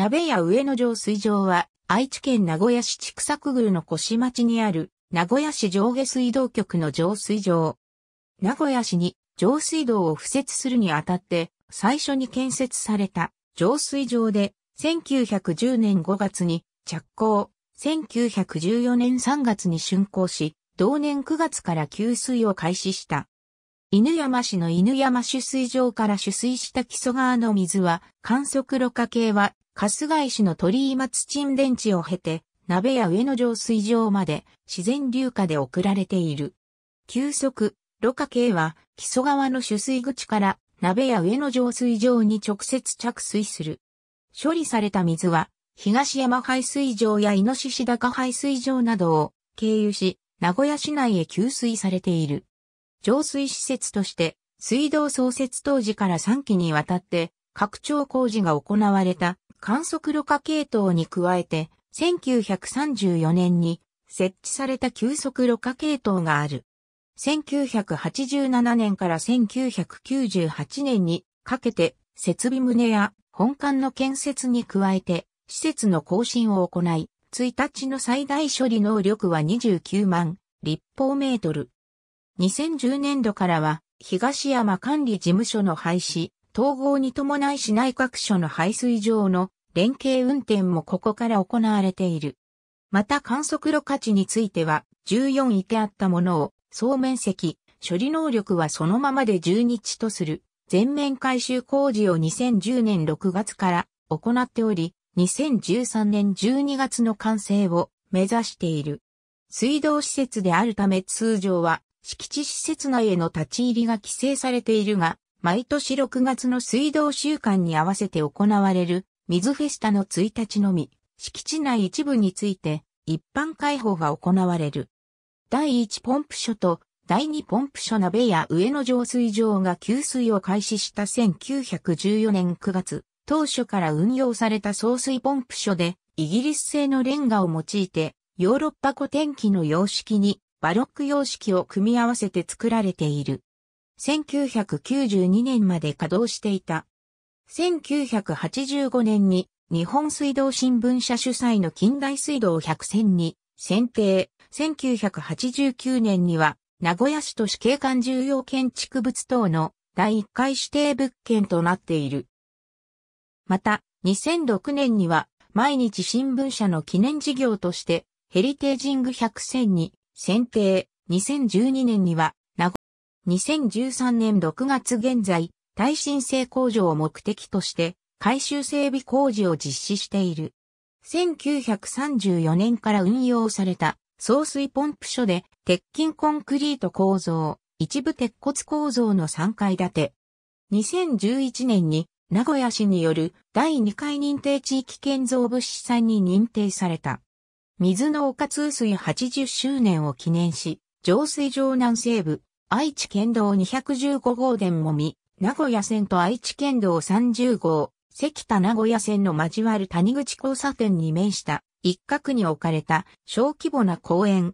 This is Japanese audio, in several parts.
鍋屋上野城水場は、愛知県名古屋市千作区宮の腰町にある、名古屋市上下水道局の上水場。名古屋市に上水道を付設するにあたって、最初に建設された上水場で、1910年5月に着工、1914年3月に竣工し、同年9月から給水を開始した。犬山市の犬山取水場から取水した木曽川の水は、観測ろ過計は春日井市の鳥居松沈電池を経て、鍋や上野浄水場まで自然流下で送られている。急速、露過系は、木曽川の取水口から鍋や上野浄水場に直接着水する。処理された水は、東山排水場やイノシシ高排水場などを経由し、名古屋市内へ給水されている。浄水施設として、水道創設当時から3期にわたって、拡張工事が行われた観測路下系統に加えて、1934年に設置された急速路下系統がある。1987年から1998年にかけて設備棟や本館の建設に加えて施設の更新を行い、1日の最大処理能力は29万立方メートル。2010年度からは東山管理事務所の廃止、統合に伴い市内各所の排水場の連携運転もここから行われている。また観測路価値については14位であったものを総面積、処理能力はそのままで10日とする全面改修工事を2010年6月から行っており、2013年12月の完成を目指している。水道施設であるため通常は敷地施設内への立ち入りが規制されているが、毎年6月の水道週間に合わせて行われる水フェスタの1日のみ、敷地内一部について一般開放が行われる。第1ポンプ所と第2ポンプ所鍋や上野浄水場が給水を開始した1914年9月、当初から運用された送水ポンプ所でイギリス製のレンガを用いてヨーロッパ古典機の様式にバロック様式を組み合わせて作られている。1992年まで稼働していた。1985年に日本水道新聞社主催の近代水道100選に選定。1989年には名古屋市都市景観重要建築物等の第1回指定物件となっている。また、2006年には毎日新聞社の記念事業としてヘリテージング100選に選定。2012年には2013年6月現在、耐震性工場を目的として、改修整備工事を実施している。1934年から運用された、送水ポンプ所で、鉄筋コンクリート構造、一部鉄骨構造の3階建て。2011年に、名古屋市による第2回認定地域建造物資産に認定された。水の丘通水80周年を記念し、浄水場南西部、愛知県道215号電もみ、名古屋線と愛知県道30号、関田名古屋線の交わる谷口交差点に面した一角に置かれた小規模な公園。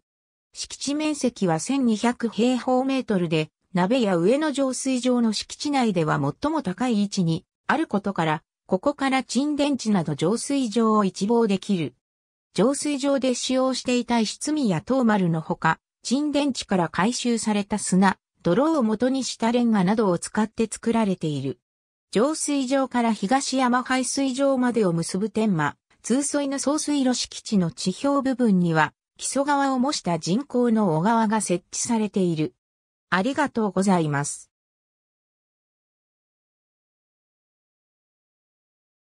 敷地面積は1200平方メートルで、鍋や上の浄水場の敷地内では最も高い位置にあることから、ここから沈殿地など浄水場を一望できる。浄水場で使用していた質味や東丸のほか、沈殿地から回収された砂、泥を元にしたレンガなどを使って作られている。浄水場から東山排水場までを結ぶ天満、通水の総水路敷地の地表部分には、木曽川を模した人工の小川が設置されている。ありがとうございます。